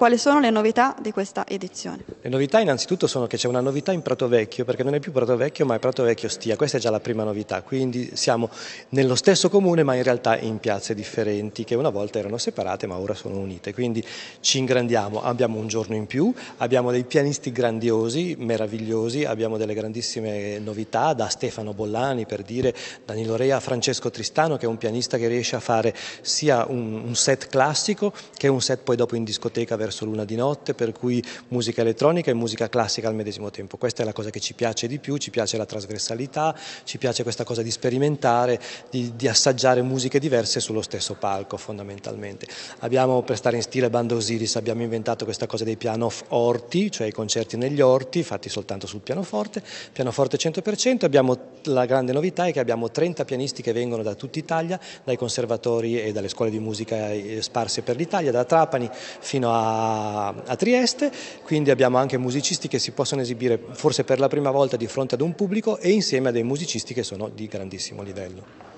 Quali sono le novità di questa edizione? Le novità innanzitutto sono che c'è una novità in Prato Vecchio, perché non è più Prato Vecchio ma è Prato Vecchio Stia, questa è già la prima novità, quindi siamo nello stesso comune ma in realtà in piazze differenti che una volta erano separate ma ora sono unite, quindi ci ingrandiamo, abbiamo un giorno in più, abbiamo dei pianisti grandiosi, meravigliosi, abbiamo delle grandissime novità da Stefano Bollani per dire, Danilo Rea a Francesco Tristano che è un pianista che riesce a fare sia un, un set classico che un set poi dopo in discoteca verso l'una di notte, per cui musica elettronica e musica classica al medesimo tempo. Questa è la cosa che ci piace di più, ci piace la trasversalità, ci piace questa cosa di sperimentare, di, di assaggiare musiche diverse sullo stesso palco fondamentalmente. Abbiamo, per stare in stile Banda Osiris, abbiamo inventato questa cosa dei piano orti, cioè i concerti negli orti, fatti soltanto sul pianoforte, pianoforte 100%, abbiamo, la grande novità è che abbiamo 30 pianisti che vengono da tutta Italia, dai conservatori e dalle scuole di musica eh, sparse per l'Italia, da Trapani fino a a, Trieste, quindi abbiamo anche musicisti che si possono esibire forse per la prima volta di fronte ad un pubblico e insieme a dei musicisti che sono di grandissimo livello.